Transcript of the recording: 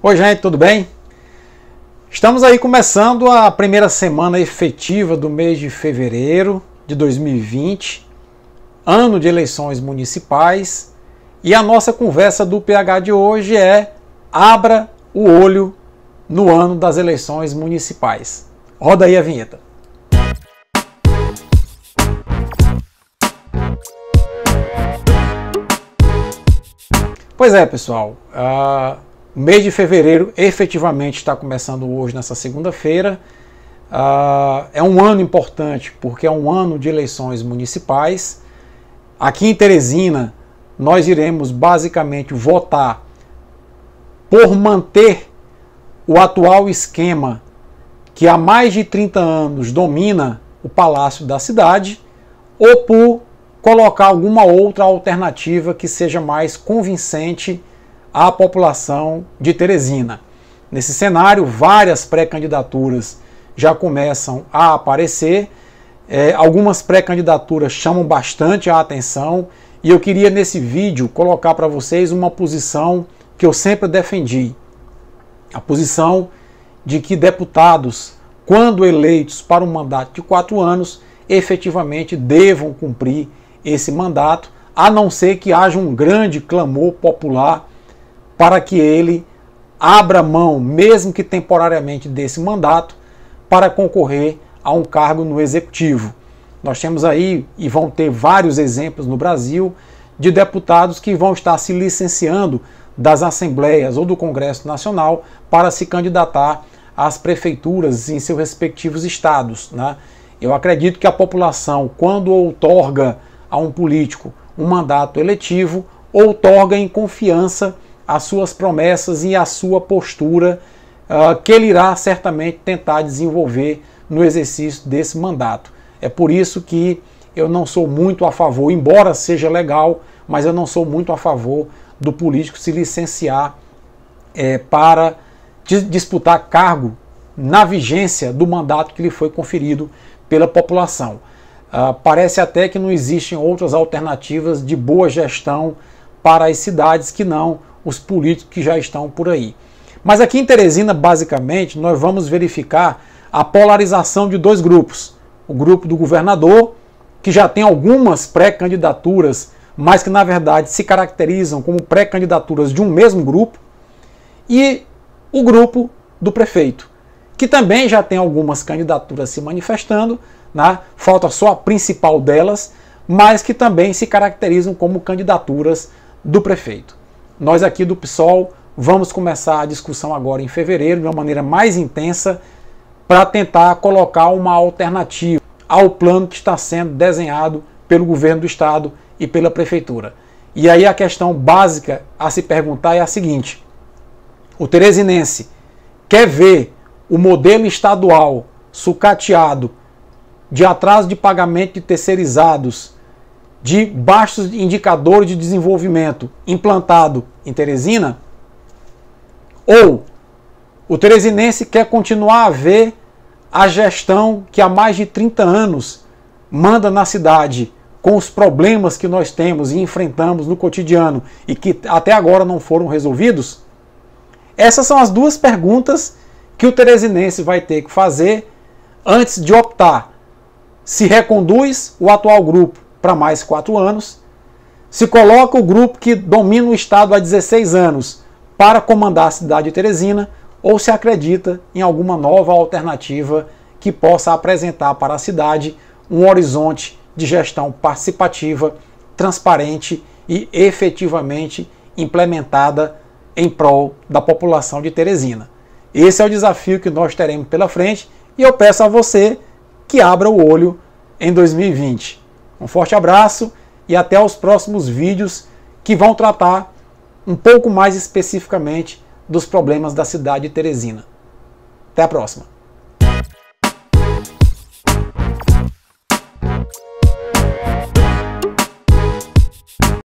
Oi, gente, tudo bem? Estamos aí começando a primeira semana efetiva do mês de fevereiro de 2020, ano de eleições municipais, e a nossa conversa do PH de hoje é Abra o olho no ano das eleições municipais. Roda aí a vinheta. Pois é, pessoal. Uh o mês de fevereiro efetivamente está começando hoje, nessa segunda-feira. Ah, é um ano importante, porque é um ano de eleições municipais. Aqui em Teresina, nós iremos basicamente votar por manter o atual esquema que há mais de 30 anos domina o palácio da cidade ou por colocar alguma outra alternativa que seja mais convincente à população de Teresina. Nesse cenário, várias pré-candidaturas já começam a aparecer. É, algumas pré-candidaturas chamam bastante a atenção e eu queria nesse vídeo colocar para vocês uma posição que eu sempre defendi: a posição de que deputados, quando eleitos para um mandato de quatro anos, efetivamente devam cumprir esse mandato, a não ser que haja um grande clamor popular para que ele abra mão, mesmo que temporariamente, desse mandato para concorrer a um cargo no executivo. Nós temos aí e vão ter vários exemplos no Brasil de deputados que vão estar se licenciando das assembleias ou do Congresso Nacional para se candidatar às prefeituras em seus respectivos estados. Né? Eu acredito que a população, quando outorga a um político um mandato eletivo, outorga em confiança as suas promessas e a sua postura, uh, que ele irá certamente tentar desenvolver no exercício desse mandato. É por isso que eu não sou muito a favor, embora seja legal, mas eu não sou muito a favor do político se licenciar é, para disputar cargo na vigência do mandato que lhe foi conferido pela população. Uh, parece até que não existem outras alternativas de boa gestão para as cidades que não os políticos que já estão por aí. Mas aqui em Teresina, basicamente, nós vamos verificar a polarização de dois grupos. O grupo do governador, que já tem algumas pré-candidaturas, mas que na verdade se caracterizam como pré-candidaturas de um mesmo grupo, e o grupo do prefeito, que também já tem algumas candidaturas se manifestando, né? falta só a principal delas, mas que também se caracterizam como candidaturas do prefeito. Nós aqui do PSOL vamos começar a discussão agora em fevereiro de uma maneira mais intensa para tentar colocar uma alternativa ao plano que está sendo desenhado pelo governo do estado e pela prefeitura. E aí a questão básica a se perguntar é a seguinte: o teresinense quer ver o modelo estadual sucateado de atraso de pagamento de terceirizados de baixos indicadores de desenvolvimento implantado em Teresina? Ou o teresinense quer continuar a ver a gestão que há mais de 30 anos manda na cidade, com os problemas que nós temos e enfrentamos no cotidiano e que até agora não foram resolvidos? Essas são as duas perguntas que o teresinense vai ter que fazer antes de optar se reconduz o atual grupo para mais quatro anos. Se coloca o grupo que domina o Estado há 16 anos para comandar a cidade de Teresina ou se acredita em alguma nova alternativa que possa apresentar para a cidade um horizonte de gestão participativa, transparente e efetivamente implementada em prol da população de Teresina. Esse é o desafio que nós teremos pela frente e eu peço a você que abra o olho em 2020. Um forte abraço e até os próximos vídeos que vão tratar um pouco mais especificamente dos problemas da cidade de Teresina. Até a próxima!